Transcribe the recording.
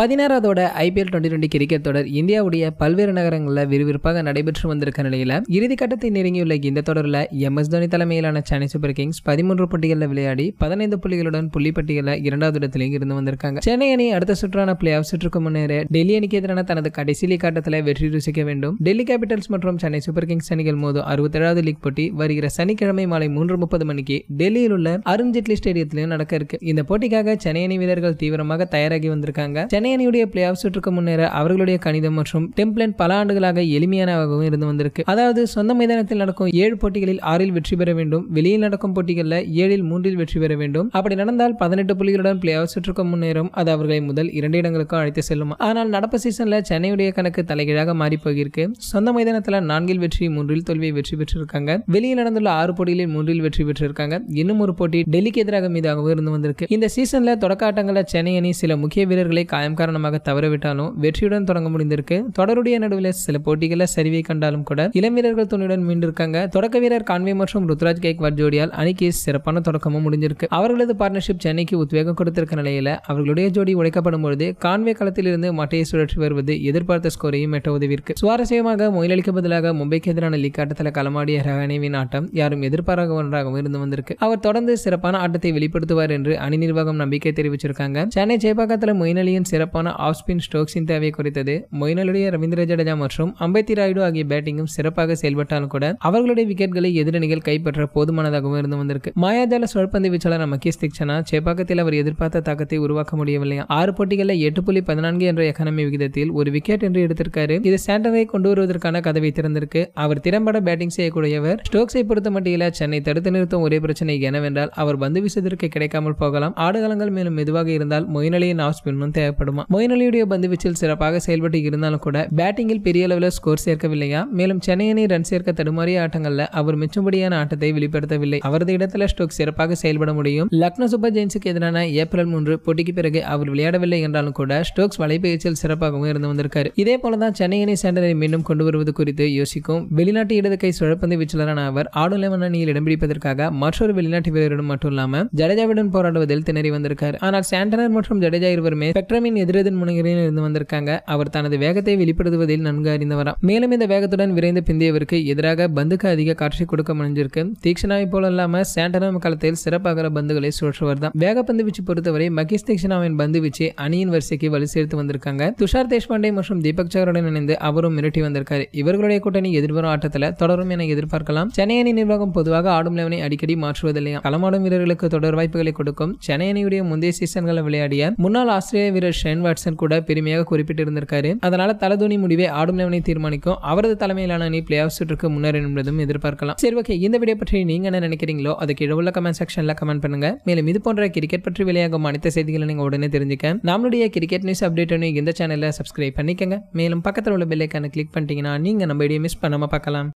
பதினாறாவதோட IPL twenty twenty cricket தொடர் இந்தியாவுடைய பல்வேறு நகரங்களில் விறுவிறுப்பாக நடைபெற்று வந்திருக்க நிலையில் இறுதி கட்டத்தை நெருங்கியுள்ள இந்த தொடரில் எம் எஸ் தோனி தலைமையிலான சென்னை சூப்பர் கிங்ஸ் பதிமூன்று போட்டிகளில் விளையாடி பதினைந்து புள்ளிகளுடன் புள்ளி பட்டியலில் இரண்டாவது இடத்திலேயும் இருந்து வந்திருக்காங்க சென்னை அணி அடுத்த சுற்றான பிளே ஆஃப் சுற்றுக்கு முன்னேற டெல்லி அணிக்கு எதிரான தனது கடைசி லீக் ஆட்டத்தில் வெற்றி ருசிக்க வேண்டும் டெல்லி கேபிட்டல்ஸ் மற்றும் சென்னை சூப்பர் கிங்ஸ் அணிகள் மோது அறுபத்தேழாவது லீக் போட்டி வருகிற சனிக்கிழமை மாலை மூன்று முப்பது மணிக்கு டெல்லியில் உள்ள அருண்ஜேட்லி ஸ்டேடியத்திலும் நடக்க இருக்கு இந்த போட்டிக்காக சென்னை அணி வீரர்கள் தீவிரமாக தயாராகி வந்திருக்காங்க சென்னை சென்னை அணியுடைய பிளே ஆஃப் சுற்றுக்கு முன்னேற அவர்களுடைய கணிதம் மற்றும் டெம்ப்ளேட் பல ஆண்டுகளாக எளிமையானவாகவும் இருந்து வந்திருக்கு அதாவது சொந்த மைதானத்தில் நடக்கும் ஏழு போட்டிகளில் ஆறில் வெற்றி பெற வேண்டும் வெளியில் நடக்கும் போட்டிகளில் ஏழில் மூன்றில் வெற்றி பெற வேண்டும் அப்படி நடந்தால் பதினெட்டு புள்ளிகளுடன் பிளே ஆஃப் சுற்றுக்கு முன்னேறும் அது அவர்களை முதல் இரண்டு இடங்களுக்கு அழைத்து செல்லும் ஆனால் நடப்பு சீசன்ல சென்னையுடைய கணக்கு தலைகீழாக மாறி போகிருக்கு சொந்த மைதானத்தில் நான்கில் வெற்றி மூன்றில் தோல்வியை வெற்றி பெற்றிருக்காங்க வெளியில் நடந்துள்ள ஆறு போட்டிகளில் மூன்றில் வெற்றி பெற்றிருக்காங்க இன்னும் ஒரு போட்டி டெல்லிக்கு எதிராக மீதாகவும் இருந்து வந்திருக்கு இந்த சீசன்ல தொடக்க ஆட்டங்களில் சென்னை அணி சில முக்கிய வீரர்களை காயம் காரணமாக தவறவிட்டாலும் வெற்றியுடன் தொடங்க முடிந்திருக்கு தொடருடைய நடுவில் சில போட்டிகளில் சரிவை கண்டாலும் கூட இளம் வீரர்கள் துணையுடன் மீண்டிருக்காங்க தொடக்க வீரர் கான்வே மற்றும் ருத்ராஜ் கேக்வாட் ஜோடியால் அணிக்கு சிறப்பான தொடக்கமும் முடிஞ்சிருக்கு அவர்களது பார்ட்னர்ஷிப் சென்னைக்கு உத்வேகம் கொடுத்திருக்க நிலையில அவர்களுடைய ஜோடி உடைக்கப்படும் பொழுது கான்வே களத்திலிருந்து மட்டையை சுழற்றி வருவது எதிர்பார்த்த ஸ்கோரையும் எட்ட உதவிற்கு சுவாரஸ்யமாக முயலளிக்க பதிலாக மும்பைக்கு எதிரான லீக் ஆட்டத்தில் களமாடிய ரஹானேவின் ஆட்டம் யாரும் எதிர்பாராக ஒன்றாகவும் இருந்து வந்திருக்கு அவர் தொடர்ந்து சிறப்பான ஆட்டத்தை வெளிப்படுத்துவார் என்று அணி நிர்வாகம் நம்பிக்கை தெரிவிச்சிருக்காங்க சென்னை ஜெயபாக்கத்தில் மொயின் அலியின் சிறப்பான ஆஃப் ஸ்பின் ஸ்ட்ரோக்ஸின் தேவையை குறைத்தது மொயினலுடைய ரவீந்திர ஜடேஜா மற்றும் அம்பேத்தி ராயுடு ஆகிய பேட்டிங்கும் சிறப்பாக செயல்பட்டாலும் கூட அவர்களுடைய விக்கெட்களை எதிரணிகள் கைப்பற்ற போதுமானதாகவும் இருந்து வந்திருக்கு மாயாஜால சுழற்பந்து வீச்சாளர் மகேஷ் திக்ஷனா சேப்பாக்கத்தில் அவர் எதிர்பார்த்த தாக்கத்தை உருவாக்க முடியவில்லை ஆறு போட்டிகளில் எட்டு புள்ளி பதினான்கு என்ற எக்கனமி விகிதத்தில் ஒரு விக்கெட் என்று எடுத்திருக்காரு இது சாண்டரை கொண்டு வருவதற்கான கதவை திறந்திருக்கு அவர் திறம்பட பேட்டிங் செய்யக்கூடியவர் ஸ்டோக்ஸை பொறுத்த மட்டும் சென்னை தடுத்து நிறுத்தும் ஒரே பிரச்சனை என்னவென்றால் அவர் பந்து வீசுவதற்கு கிடைக்காமல் போகலாம் ஆடுகளங்கள் மேலும் மெதுவாக இருந்தால் மொயினலியின் ஆஃப் ஸ்பின்னும் தேவைப்படும் ஆடுமா மொயின் அலியுடைய வீச்சில் சிறப்பாக செயல்பட்டு இருந்தாலும் கூட பேட்டிங்கில் பெரிய அளவில் ஸ்கோர் சேர்க்கவில்லையா மேலும் சென்னை அணி ரன் சேர்க்க தடுமாறிய ஆட்டங்களில் அவர் மிச்சம்படியான ஆட்டத்தை வெளிப்படுத்தவில்லை அவரது இடத்துல ஸ்டோக் சிறப்பாக செயல்பட முடியும் லக்னோ சூப்பர் ஜெயின்ஸுக்கு எதிரான ஏப்ரல் மூன்று போட்டிக்கு பிறகு அவர் விளையாடவில்லை என்றாலும் கூட ஸ்டோக்ஸ் வலைப்பயிற்சியில் சிறப்பாகவும் இருந்து வந்திருக்காரு இதே போலதான் சென்னை அணி சேண்டரை மீண்டும் கொண்டு வருவது குறித்து யோசிக்கும் வெளிநாட்டு இடது கை சுழப்பந்து வீச்சாளரான அவர் ஆடும் லெவன் அணியில் இடம் பிடிப்பதற்காக மற்றொரு வெளிநாட்டு வீரரிடம் மட்டும் இல்லாமல் ஜடேஜாவுடன் போராடுவதில் திணறி வந்திருக்கார் ஆனால் சாண்டனர் மற்றும் ஜடேஜா இருவருமே ஸ்பெக்ட்ரமின் எதிரெதிர் முனைகளில் இருந்து வந்திருக்காங்க அவர் தனது வேகத்தை வெளிப்படுத்துவதில் நன்கு அறிந்தவராம் மேலும் இந்த வேகத்துடன் விரைந்து பிந்தியவருக்கு எதிராக பந்துக்கு அதிக காட்சி கொடுக்க முடிஞ்சிருக்கு தீக்ஷனாவை போல இல்லாம சாண்டனம் காலத்தில் சிறப்பாக பந்துகளை சுழற்றுவர் தான் வேகப்பந்து வீச்சு பொறுத்தவரை மகிஷ் தீக்ஷனாவின் பந்து வீச்சு அணியின் வரிசைக்கு வலு சேர்த்து வந்திருக்காங்க துஷார் தேஷ்பாண்டே மற்றும் தீபக் சகருடன் இணைந்து அவரும் மிரட்டி வந்திருக்காரு இவர்களுடைய கூட்டணி எதிர்வரும் ஆட்டத்தில் தொடரும் என எதிர்பார்க்கலாம் சென்னை அணி நிர்வாகம் பொதுவாக ஆடும் லெவனை அடிக்கடி மாற்றுவதில்லையா களமாடும் வீரர்களுக்கு தொடர் வாய்ப்புகளை கொடுக்கும் சென்னை அணியுடைய முந்தைய சீசன்களை விளையாடிய முன்னாள் ஆஸ்திரேலிய வீரர் ஷென் வாட்சன் கூட பெருமையாக குறிப்பிட்டிருந்திருக்காரு அதனால தலதுணி முடிவை ஆடும் லெவனை தீர்மானிக்கும் அவரது தலைமையிலான அணி பிளே ஆஃப் சுற்றுக்கு முன்னேறும் என்பதும் எதிர்பார்க்கலாம் சரி ஓகே இந்த வீடியோ பற்றி நீங்க என்ன நினைக்கிறீங்களோ அதுக்கு இடவுள்ள கமெண்ட் செக்ஷன்ல கமெண்ட் பண்ணுங்க மேலும் இது போன்ற கிரிக்கெட் பற்றி வெளியாகும் அனைத்த செய்திகளை நீங்க உடனே தெரிஞ்சுக்க நம்மளுடைய கிரிக்கெட் நியூஸ் அப்டேட் இந்த சேனலை சப்ஸ்கிரைப் பண்ணிக்கங்க மேலும் பக்கத்தில் உள்ள பெல்லைக்கான கிளிக் பண்ணிட்டீங்கன்னா நீங்கள் நம்ம வீடியோ மிஸ் பண்ணாம பார்க்கலாம்